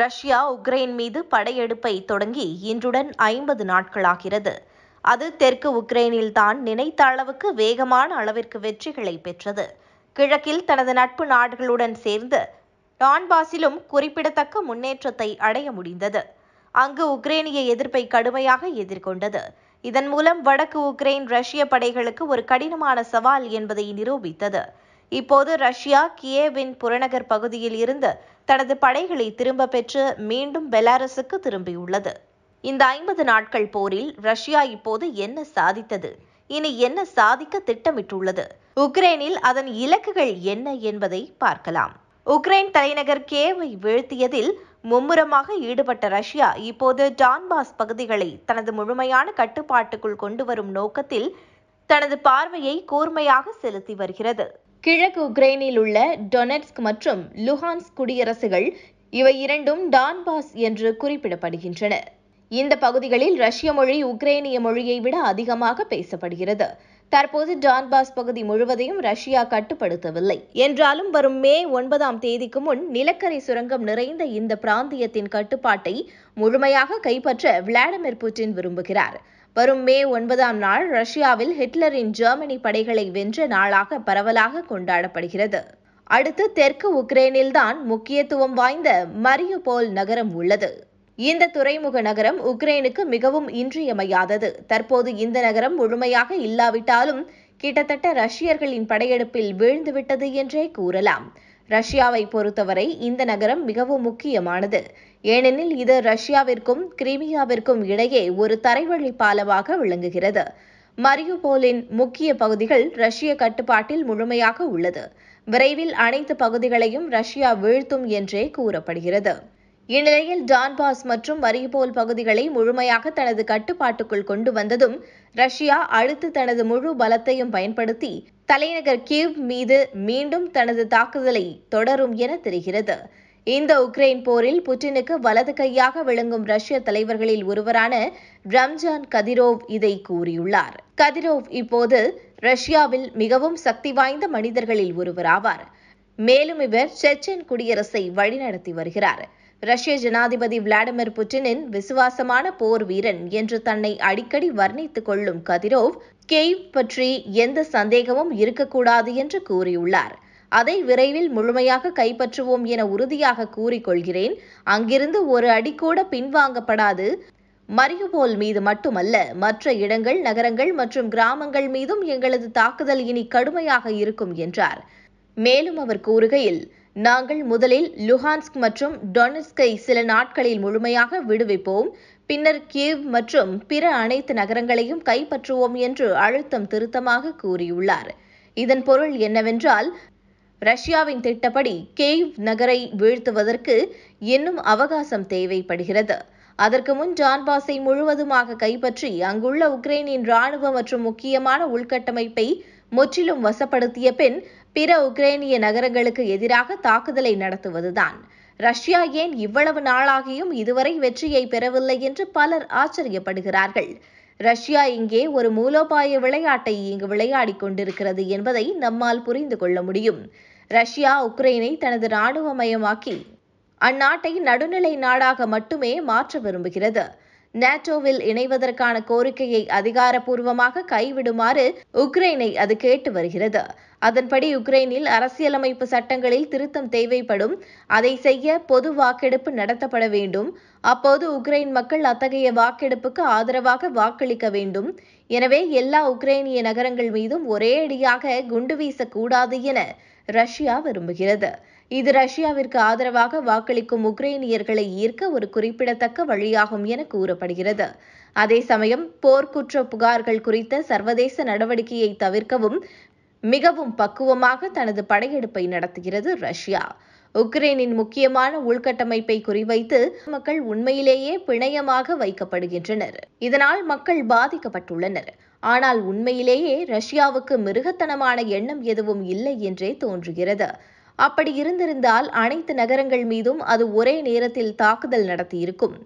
Russia Ukraine மீது படையெடுப்பை தொடங்கி இன்றுடன் ஐம்பது நாட்களாகிறது அது தெற்கு உக்ரைனில்தான் நினைத்த அளவுக்கு வேகமான அளவிற்கு வெற்றிகளை பெற்றது கிழக்கில் தனது நட்பு நாடுகளுடன் சேர்ந்து டான்பாஸிலும் குறிப்பிடத்தக்க முன்னேற்றத்தை அடைய முடிந்தது அங்கு உக்ரைனிய எதிர்ப்பை கடுமையாக எதிர்கொண்டது இதன் மூலம் வடக்கு உக்ரைன் ரஷ்ய படைகளுக்கு ஒரு கடினமான சவால் என்பதை நிரூபித்தது இப்போது ரஷ்யா கியேவின் புறநகர் பகுதியில் இருந்து தனது படைகளை திரும்ப பெற்று மீண்டும் பெலாரஸுக்கு திரும்பியுள்ளது இந்த ஐம்பது நாட்கள் போரில் ரஷ்யா இப்போது என்ன சாதித்தது இனி என்ன சாதிக்க திட்டமிட்டுள்ளது உக்ரைனில் அதன் இலக்குகள் என்ன என்பதை பார்க்கலாம் உக்ரைன் தலைநகர் கேவை வீழ்த்தியதில் மும்முரமாக ஈடுபட்ட ரஷ்யா இப்போது டான்பாஸ் பகுதிகளை தனது முழுமையான கட்டுப்பாட்டுக்குள் கொண்டு வரும் நோக்கத்தில் தனது பார்வையை கூர்மையாக செலுத்தி வருகிறது கிழக்கு உக்ரைனில் உள்ள டொனெட்ஸ்க் மற்றும் லுஹான்ஸ் குடியரசுகள் இவை இரண்டும் டான்பாஸ் என்று குறிப்பிடப்படுகின்றன இந்த பகுதிகளில் ரஷ்ய மொழி உக்ரைனிய மொழியை விட அதிகமாக பேசப்படுகிறது தற்போது டான்பாஸ் பகுதி முழுவதையும் ரஷ்யா கட்டுப்படுத்தவில்லை என்றாலும் வரும் மே ஒன்பதாம் தேதிக்கு முன் நிலக்கரி சுரங்கம் நிறைந்த இந்த பிராந்தியத்தின் கட்டுப்பாட்டை முழுமையாக கைப்பற்ற விளாடிமிர் புட்டின் விரும்புகிறார் வரும் மே ஒன்பதாம் நாள் ரஷ்யாவில் ஹிட்லரின் ஜெர்மனி படைகளை வென்ற நாளாக பரவலாக கொண்டாடப்படுகிறது அடுத்து தெற்கு உக்ரைனில்தான் முக்கியத்துவம் வாய்ந்த மரியுபோல் நகரம் உள்ளது இந்த துறைமுக நகரம் உக்ரைனுக்கு மிகவும் இன்றியமையாதது தற்போது இந்த நகரம் முழுமையாக இல்லாவிட்டாலும் கிட்டத்தட்ட ரஷ்யர்களின் படையெடுப்பில் வீழ்ந்துவிட்டது என்றே கூறலாம் ரஷ்யாவை பொறுத்தவரை இந்த நகரம் மிகவும் முக்கியமானது ஏனெனில் இது ரஷ்யாவிற்கும் கிரிமியாவிற்கும் இடையே ஒரு தரைவழி பாலமாக விளங்குகிறது மரியுபோலின் முக்கிய பகுதிகள் ரஷ்ய கட்டுப்பாட்டில் முழுமையாக உள்ளது விரைவில் அனைத்து பகுதிகளையும் ரஷ்யா வீழ்த்தும் என்றே கூறப்படுகிறது இந்நிலையில் டான்பாஸ் மற்றும் மரியபோல் பகுதிகளை முழுமையாக தனது கட்டுப்பாட்டுக்குள் கொண்டு வந்ததும் ரஷ்யா அடுத்து தனது முழு பலத்தையும் பயன்படுத்தி தலைநகர் கியூப் மீது மீண்டும் தனது தாக்குதலை தொடரும் என தெரிகிறது இந்த உக்ரைன் போரில் புட்டினுக்கு வலது கையாக விளங்கும் ரஷ்ய தலைவர்களில் ஒருவரான ரம்ஜான் கதிரோவ் இதை கூறியுள்ளார் கதிரோவ் இப்போது ரஷ்யாவில் மிகவும் சக்தி வாய்ந்த மனிதர்களில் ஒருவராவார் மேலும் இவர் செச்சன் குடியரசை வழிநடத்தி வருகிறார் ரஷ்ய ஜனாதிபதி விளாடிமிர் புட்டினின் விசுவாசமான போர் வீரன் என்று தன்னை அடிக்கடி வர்ணித்துக் கொள்ளும் கதிரோவ் கெய்வ் பற்றி எந்த சந்தேகமும் இருக்கக்கூடாது என்று கூறியுள்ளார் அதை விரைவில் முழுமையாக கைப்பற்றுவோம் என உறுதியாக கூறிக்கொள்கிறேன் அங்கிருந்து ஒரு அடி கூட பின்வாங்கப்படாது மரியுபோல் மீது மட்டுமல்ல மற்ற இடங்கள் நகரங்கள் மற்றும் கிராமங்கள் மீதும் எங்களது தாக்குதல் இனி கடுமையாக இருக்கும் என்றார் மேலும் அவர் கூறுகையில் நாங்கள் முதலில் லுஹான்ஸ்க் மற்றும் டொனஸ்கை சில நாட்களில் முழுமையாக விடுவிப்போம் பின்னர் கியேவ் மற்றும் பிற அனைத்து நகரங்களையும் கைப்பற்றுவோம் என்று அழுத்தம் திருத்தமாக கூறியுள்ளார் இதன் பொருள் என்னவென்றால் ரஷ்யாவின் திட்டப்படி கேவ் நகரை வீழ்த்துவதற்கு இன்னும் அவகாசம் தேவைப்படுகிறது அதற்கு முன் ஜான்பாஸை முழுவதுமாக கைப்பற்றி அங்குள்ள உக்ரைனின் ராணுவ மற்றும் முக்கியமான உள்கட்டமைப்பை முற்றிலும் வசப்படுத்திய பின் பிற உக்ரைனிய நகரங்களுக்கு எதிராக தாக்குதலை நடத்துவதுதான் ரஷ்யா ஏன் இவ்வளவு நாளாகியும் இதுவரை வெற்றியை பெறவில்லை என்று பலர் ஆச்சரியப்படுகிறார்கள் ரஷ்யா இங்கே ஒரு மூலோபாய விளையாட்டை இங்கு விளையாடிக் கொண்டிருக்கிறது என்பதை நம்மால் புரிந்து கொள்ள முடியும் ரஷ்யா உக்ரைனை தனது ராணுவமயமாக்கி அந்நாட்டை நடுநிலை நாடாக மட்டுமே மாற்ற விரும்புகிறது நேட்டோவில் இணைவதற்கான கோரிக்கையை அதிகாரப்பூர்வமாக கைவிடுமாறு உக்ரைனை அது கேட்டு வருகிறது அதன்படி உக்ரைனில் அரசியலமைப்பு சட்டங்களில் திருத்தம் தேவைப்படும் அதை செய்ய பொது வாக்கெடுப்பு நடத்தப்பட வேண்டும் அப்போது உக்ரைன் மக்கள் அத்தகைய வாக்கெடுப்புக்கு ஆதரவாக வாக்களிக்க வேண்டும் எனவே எல்லா உக்ரைனிய நகரங்கள் மீதும் ஒரே அடியாக குண்டு வீசக்கூடாது என ரஷ்யா விரும்புகிறது இது ரஷ்யாவிற்கு ஆதரவாக வாக்களிக்கும் உக்ரைனியர்களை ஈர்க்க ஒரு குறிப்பிடத்தக்க வழியாகும் என கூறப்படுகிறது அதே சமயம் போர்க்குற்ற புகார்கள் குறித்த சர்வதேச நடவடிக்கையை தவிர்க்கவும் மிகவும் பக்குவமாக தனது படையெடுப்பை நடத்துகிறது ரஷ்யா உக்ரைனின் முக்கியமான உள்கட்டமைப்பை குறிவைத்து மக்கள் உண்மையிலேயே பிணையமாக வைக்கப்படுகின்றனர் இதனால் மக்கள் பாதிக்கப்பட்டுள்ளனர் ஆனால் உண்மையிலேயே ரஷ்யாவுக்கு மிருகத்தனமான எண்ணம் எதுவும் இல்லை என்றே தோன்றுகிறது அப்படி இருந்திருந்தால் அனைத்து நகரங்கள் மீதும் அது ஒரே நேரத்தில் தாக்குதல் நடத்தியிருக்கும்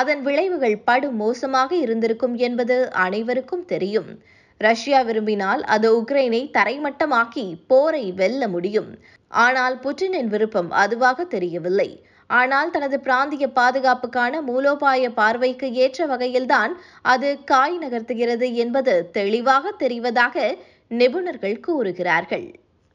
அதன் விளைவுகள் படு மோசமாக இருந்திருக்கும் என்பது அனைவருக்கும் தெரியும் ரஷ்யா விரும்பினால் அது உக்ரைனை தரைமட்டமாக்கி போரை வெல்ல முடியும் ஆனால் புட்டினின் விருப்பம் அதுவாக தெரியவில்லை ஆனால் தனது பிராந்திய பாதுகாப்புக்கான மூலோபாய பார்வைக்கு ஏற்ற வகையில்தான் அது காய் நகர்த்துகிறது என்பது தெளிவாக தெரிவதாக நிபுணர்கள் கூறுகிறார்கள்